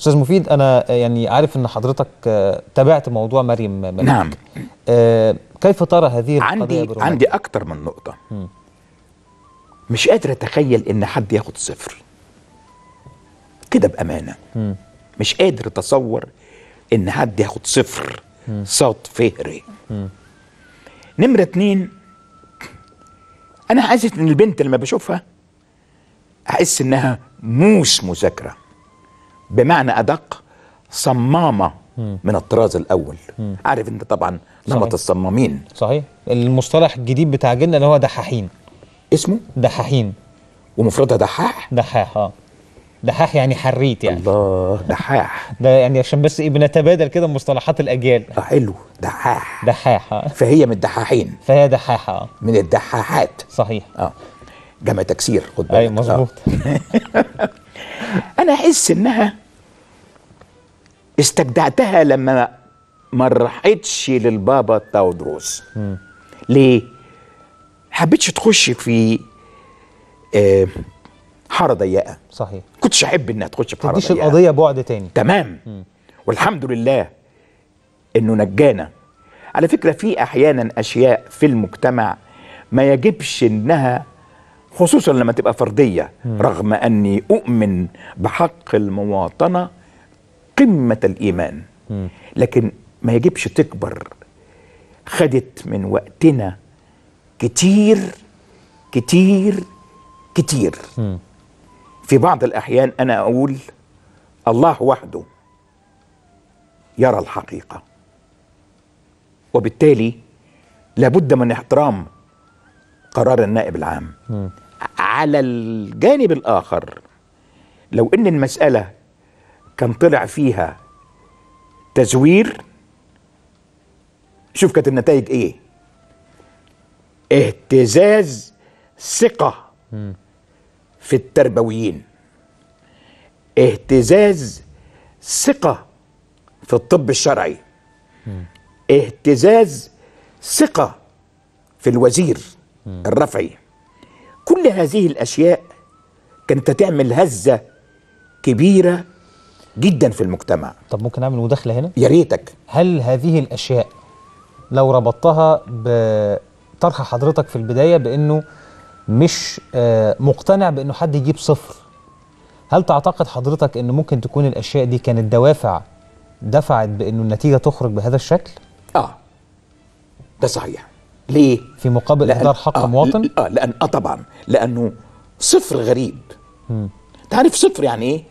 استاذ مفيد انا يعني عارف ان حضرتك آه، تابعت موضوع مريم مريم نعم آه كيف ترى هذه عندي القضيه عندي اكثر من نقطه م. مش قادر اتخيل ان حد ياخد صفر كده بامانه م. مش قادر اتصور ان حد ياخد صفر صوت فهري نمره اتنين انا حاسس ان البنت لما بشوفها احس انها موس مذاكره بمعنى أدق صمامة من الطراز الأول عارف أنت طبعا نمط الصمامين صحيح المصطلح الجديد بتاع جيلنا اللي هو دحاحين اسمه دحاحين ومفردها دحاح دحاح اه دحاح يعني حريت يعني الله دحاح ده يعني عشان بس ايه بنتبادل كده مصطلحات الاجيال اه حلو دحاح دحاح آه. فهي من الدحاحين فهي دحاحه اه من الدحاحات صحيح اه جمع تكسير خد بالك ايوه مظبوط آه. انا احس انها استجدعتها لما ما راحتش للبابا تاودروس ليه حبيتش تخش في آه، حاره ضيقه صحيح كنتش احب انها تخش في حاره ضيقه القضيه بعد تاني تمام م. والحمد لله انه نجانا على فكره في احيانا اشياء في المجتمع ما يجبش انها خصوصا لما تبقى فرديه رغم اني اؤمن بحق المواطنه قمه الايمان لكن ما يجبش تكبر خدت من وقتنا كتير كتير كتير في بعض الاحيان انا اقول الله وحده يرى الحقيقه وبالتالي لابد من احترام قرار النائب العام على الجانب الآخر لو إن المسألة كان طلع فيها تزوير شوف كانت النتائج إيه اهتزاز ثقة في التربويين اهتزاز ثقة في الطب الشرعي اهتزاز ثقة في الوزير الرفعي كل هذه الأشياء كانت تعمل هزة كبيرة جدا في المجتمع طب ممكن أعمل مداخلة هنا؟ يا ريتك هل هذه الأشياء لو ربطتها بطرح حضرتك في البداية بأنه مش آه، مقتنع بأنه حد يجيب صفر هل تعتقد حضرتك أنه ممكن تكون الأشياء دي كانت دوافع دفعت بأنه النتيجة تخرج بهذا الشكل؟ آه ده صحيح ليه؟ في مقابل إهدار حق آه مواطن؟ آه لأن آه طبعا لأنه صفر غريب تعرف صفر يعني إيه؟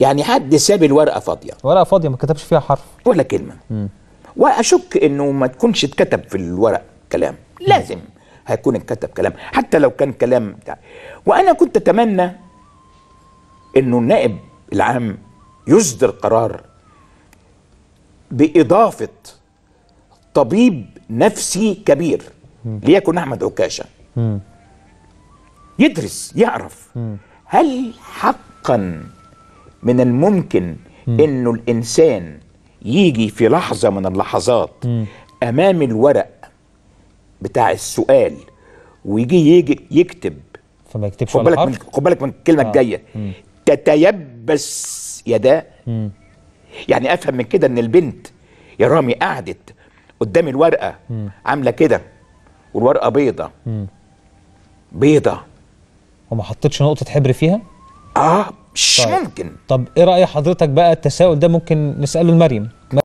يعني حد ساب الورقة فاضية ورقة فاضية ما كتبش فيها حرف ولا كلمة مم. وأشك إنه ما تكونش اتكتب في الورق كلام لازم مم. هيكون اتكتب كلام حتى لو كان كلام بتاع وأنا كنت أتمنى إنه النائب العام يصدر قرار بإضافة طبيب نفسي كبير ليكن احمد عكاشه يدرس يعرف هل حقا من الممكن انه الانسان يجي في لحظه من اللحظات امام الورق بتاع السؤال ويجي يجي يكتب فما يكتبش خد بالك من خد بالك من الكلمه آه. الجايه آه. تتيبس يداه يعني افهم من كده ان البنت يا رامي قعدت قدام الورقه عامله كده والورقه بيضه بيضه وما حطيتش نقطه حبر فيها اه مش طيب. ممكن طب ايه راي حضرتك بقى التساؤل ده ممكن نساله لمريم